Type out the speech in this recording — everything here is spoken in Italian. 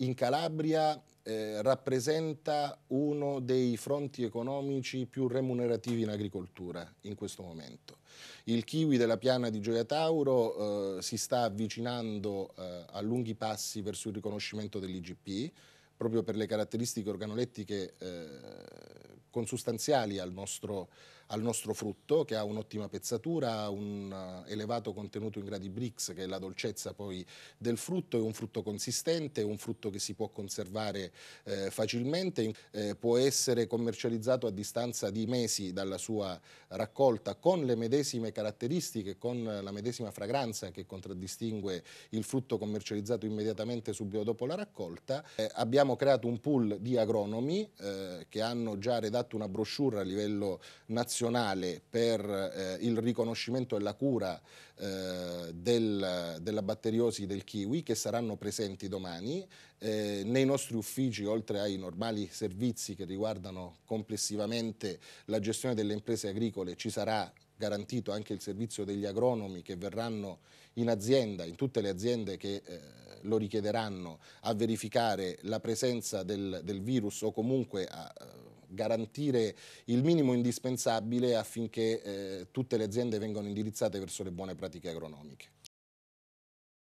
in Calabria eh, rappresenta uno dei fronti economici più remunerativi in agricoltura in questo momento. Il kiwi della piana di Gioia Tauro eh, si sta avvicinando eh, a lunghi passi verso il riconoscimento dell'IGP proprio per le caratteristiche organolettiche eh, consustanziali al nostro, al nostro frutto che ha un'ottima pezzatura, un eh, elevato contenuto in gradi Brix che è la dolcezza poi del frutto, è un frutto consistente, è un frutto che si può conservare eh, facilmente, eh, può essere commercializzato a distanza di mesi dalla sua raccolta con le medesime caratteristiche, con la medesima fragranza che contraddistingue il frutto commercializzato immediatamente subito dopo la raccolta. Eh, abbiamo creato un pool di agronomi eh, che hanno già redatto fatto una brochure a livello nazionale per eh, il riconoscimento e la cura eh, del, della batteriosi del kiwi che saranno presenti domani eh, nei nostri uffici oltre ai normali servizi che riguardano complessivamente la gestione delle imprese agricole ci sarà garantito anche il servizio degli agronomi che verranno in azienda, in tutte le aziende che eh, lo richiederanno, a verificare la presenza del, del virus o comunque a eh, garantire il minimo indispensabile affinché eh, tutte le aziende vengano indirizzate verso le buone pratiche agronomiche.